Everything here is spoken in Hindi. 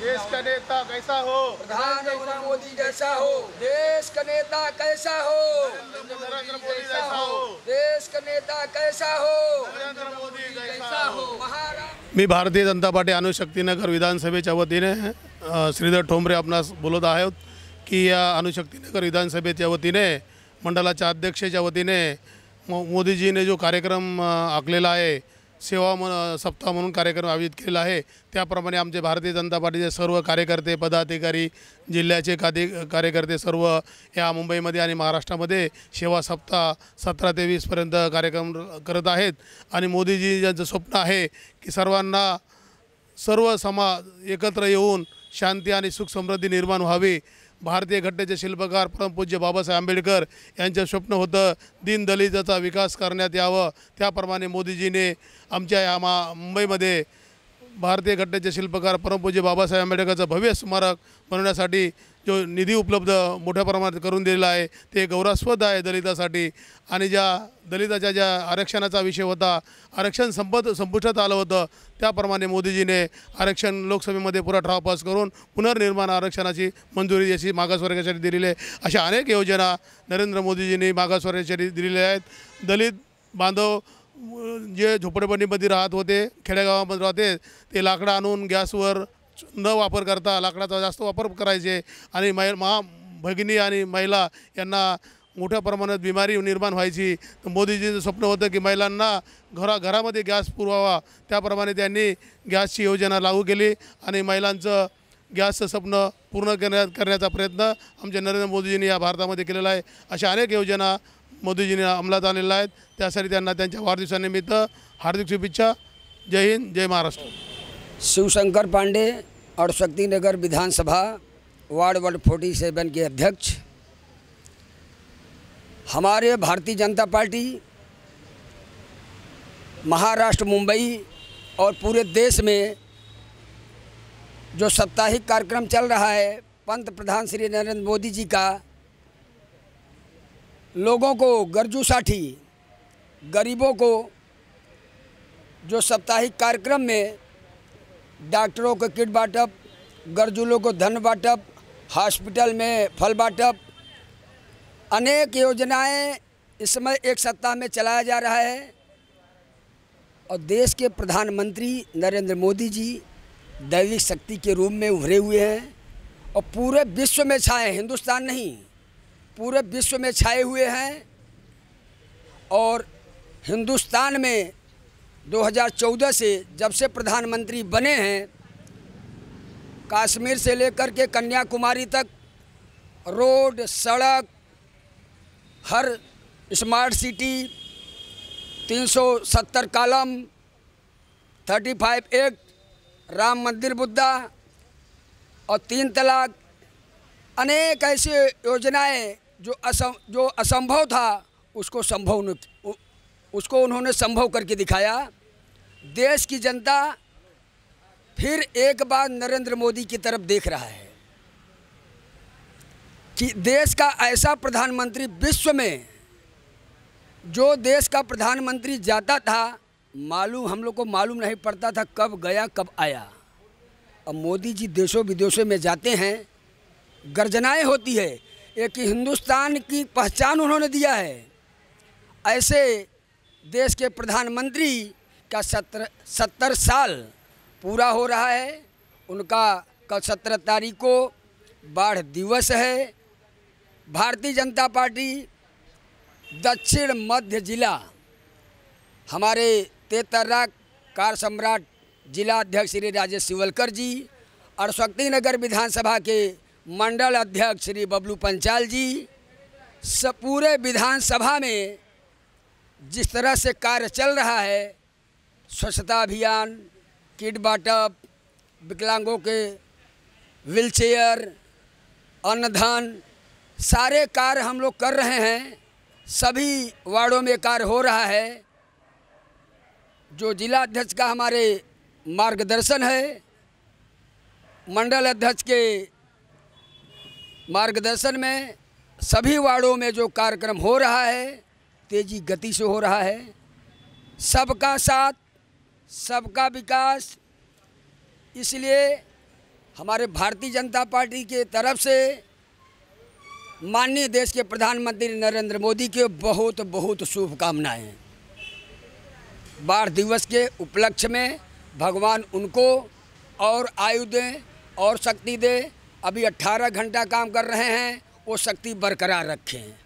देश का नेता कैसा हो प्रधानमंत्री मोदी जैसा हो देश का नेता कैसा हो नरेंद्र मोदी जैसा हो देश का नेता कैसा हो नरेंद्र मोदी जैसा हो मी भारतीय जनता पार्टी अनुशक्तीनगर विधानसभा वतीने श्रीधर ठोंबरे अपना बोलत आहोत कि या विधानसभा विधानसभेच्या मंडला अध्यक्ष अध्यक्षाच्या वतीने ने जो कार्यक्रम आखलेला है सेवा मन सप्ताह म्हणून कार्यक्रम आयोजित केलेला आहे त्याप्रमाणे आमचे भारतीय जनता पार्टीचे सर्व कार्यकर्ते पदाधिकारी जिल्ह्याचे कादी कार्यकर्ते सर्व या मुंबईमध्ये आणि महाराष्ट्रामध्ये सेवा सप्ताह सतरा ते वीसपर्यंत कार्यक्रम करत आहेत आणि मोदीजी यांचं स्वप्न आहे की सर्वांना सर्व समाज एकत्र येऊन शांती आणि सुख समृद्धी निर्माण व्हावी भारतीय घटनेचे शिल्पकार परमपूज्य बाबासाहेब आंबेडकर यांचं स्वप्न होतं दीनदलिताचा विकास करण्यात यावं त्याप्रमाणे मोदीजीने आमच्या या मा मुंबईमध्ये भारतीय घटनेचे शिल्पकार परमपूज्य बाबासाहेब आंबेडकरचं भव्य स्मारक बनवण्यासाठी जो निधी उपलब्ध मोठ्या प्रमाणात करून दिलेला आहे ते गौरवास्पद आहे दलितासाठी आणि ज्या दलिताच्या ज्या आरक्षणाचा विषय होता आरक्षण संपत संपुष्टात आलं होतं त्याप्रमाणे मोदीजीने आरक्षण लोकसभेमध्ये पुरा ठराव पास करून पुनर्निर्माण आरक्षणाची मंजुरी जशी मागासवर्गासाठी दिलेली आहे अशा अनेक योजना नरेंद्र मोदीजींनी मागासवर्गासाठी दिलेल्या आहेत दलित बांधव जे झोपडपट्टीमध्ये राहत होते खेडेगावामध्ये राहते ते लाकडं आणून गॅसवर न वापर करता लाकडाचा जास्त वापर करायचे आणि मै महा भगिनी आणि महिला यांना मोठ्या प्रमाणात बिमारी निर्माण व्हायची तर मोदीजीचं स्वप्न होतं की महिलांना घरा घरामध्ये गॅस पुरवावा त्याप्रमाणे त्यांनी गॅसची योजना लागू केली आणि महिलांचं गॅसचं स्वप्न पूर्ण करण्या करण्याचा प्रयत्न आमच्या नरेंद्र मोदीजींनी या भारतामध्ये केलेला आहे अशा अनेक योजना मोदीजी ने अमलात आहेत हार्दिक शुभेच्छा जय हिंद जय महाराष्ट्र शिवशंकर पांडे और शक्तिनगर विधानसभा वार्ड वार्ड फोर्टी सेवन के अध्यक्ष हमारे भारतीय जनता पार्टी महाराष्ट्र मुंबई और पूरे देश में जो साप्ताहिक कार्यक्रम चल रहा है पंत प्रधान श्री नरेंद्र मोदी जी का लोगों को गरजू साठी गरीबों को जो साप्ताहिक कार्यक्रम में डॉक्टरों को किट बाटप गरजुलों को धन बाटप हॉस्पिटल में फल बाटप अनेक योजनाएं इसमें एक सप्ताह में चलाया जा रहा है और देश के प्रधानमंत्री नरेंद्र मोदी जी दैविक शक्ति के रूप में उभरे हुए हैं और पूरे विश्व में छाए हिंदुस्तान नहीं पूरे विश्व में छाए हुए हैं और हिंदुस्तान में 2014 से जब से प्रधानमंत्री बने हैं कश्मीर से लेकर के कन्याकुमारी तक रोड सड़क हर smart city 370 column 35 act Ram Mandir Buddha और तीन तलाक अनेक ऐसी योजनाएं जो असम जो असंभव था उसको संभव उसको उन्होंने संभव करके दिखाया देश की जनता फिर एक बार नरेंद्र मोदी की तरफ देख रहा है कि देश का ऐसा प्रधानमंत्री विश्व में जो देश का प्रधानमंत्री जाता था मालूम हम लोग को मालूम नहीं पड़ता था कब गया कब आया अब मोदी जी देशों विदेशों में जाते हैं गर्जनाएं होती है एक हिंदुस्तान की पहचान उन्होंने दिया है ऐसे देश के प्रधानमंत्री का सत्र सत्तर साल पूरा हो रहा है उनका कल सत्रह तारीख को बाढ़ दिवस है भारतीय जनता पार्टी दक्षिण मध्य जिला हमारे तेतर्रा कार सम्राट जिला अध्यक्ष श्री राजेश सिवलकर जी और शक्ति नगर विधानसभा के मंडल अध्यक्ष श्री बबलू पंचाल जी सब पूरे विधानसभा में जिस तरह से कार्य चल रहा है स्वच्छता अभियान किट बाटअप विकलांगों के व्हीलचेयर अन्नधन सारे कार्य हम लोग कर रहे हैं सभी वार्डों में कार्य हो रहा है जो जिला अध्यक्ष का हमारे मार्गदर्शन है मंडल अध्यक्ष के मार्गदर्शन में सभी वार्डों में जो कार्यक्रम हो रहा है तेजी गति से हो रहा है सबका साथ सबका विकास इसलिए हमारे भारतीय जनता पार्टी के तरफ से माननीय देश के प्रधानमंत्री नरेंद्र मोदी के बहुत बहुत शुभकामनाएँ बाढ़ दिवस के उपलक्ष्य में भगवान उनको और आयु दें और शक्ति दें अभी 18 घंटा काम कर रहे हैं वो शक्ति बरकरार रखें